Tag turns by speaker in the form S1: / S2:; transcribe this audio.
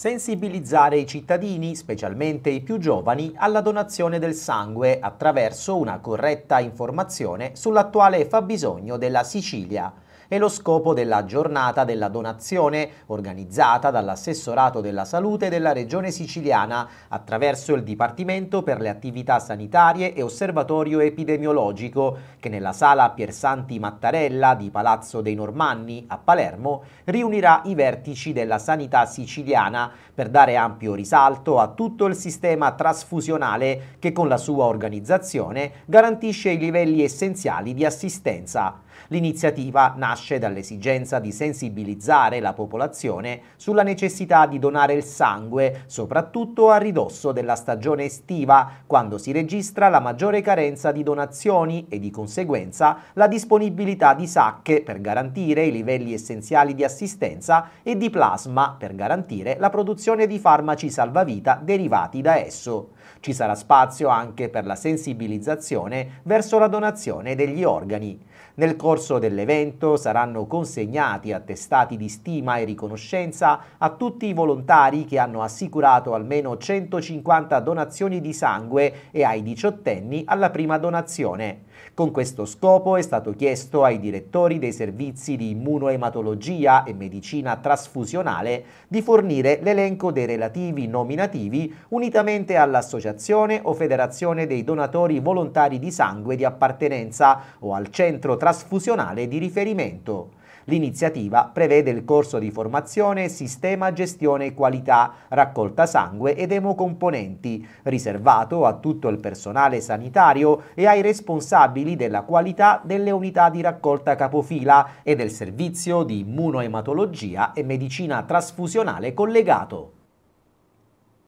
S1: Sensibilizzare i cittadini, specialmente i più giovani, alla donazione del sangue attraverso una corretta informazione sull'attuale fabbisogno della Sicilia è lo scopo della giornata della donazione organizzata dall'assessorato della salute della regione siciliana attraverso il Dipartimento per le attività sanitarie e osservatorio epidemiologico che nella sala Piersanti Mattarella di Palazzo dei Normanni a Palermo riunirà i vertici della sanità siciliana per dare ampio risalto a tutto il sistema trasfusionale che con la sua organizzazione garantisce i livelli essenziali di assistenza. L'iniziativa nasce nasce dall'esigenza di sensibilizzare la popolazione sulla necessità di donare il sangue, soprattutto a ridosso della stagione estiva, quando si registra la maggiore carenza di donazioni e di conseguenza la disponibilità di sacche per garantire i livelli essenziali di assistenza e di plasma per garantire la produzione di farmaci salvavita derivati da esso. Ci sarà spazio anche per la sensibilizzazione verso la donazione degli organi. Nel corso dell'evento saranno consegnati attestati di stima e riconoscenza a tutti i volontari che hanno assicurato almeno 150 donazioni di sangue e ai diciottenni alla prima donazione. Con questo scopo è stato chiesto ai direttori dei servizi di immunoematologia e medicina trasfusionale di fornire l'elenco dei relativi nominativi unitamente all'associazione o federazione dei donatori volontari di sangue di appartenenza o al centro trasfusionale di riferimento. L'iniziativa prevede il corso di formazione Sistema Gestione Qualità, raccolta sangue ed emocomponenti, riservato a tutto il personale sanitario e ai responsabili della qualità delle unità di raccolta capofila e del servizio di immunoematologia e medicina trasfusionale collegato.